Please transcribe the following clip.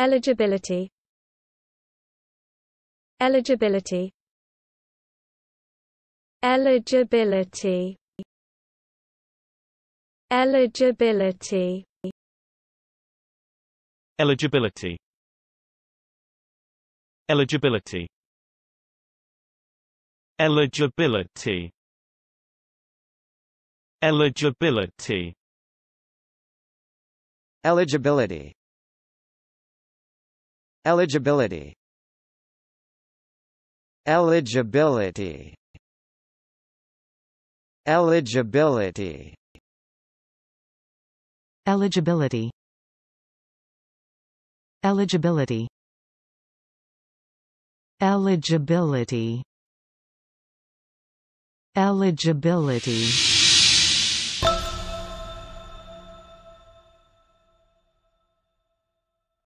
Eligibility Eligibility Eligibility Eligibility Eligibility Eligibility Eligibility Eligibility Eligibility Eligibility Eligibility Eligibility Eligibility Eligibility Eligibility Eligibility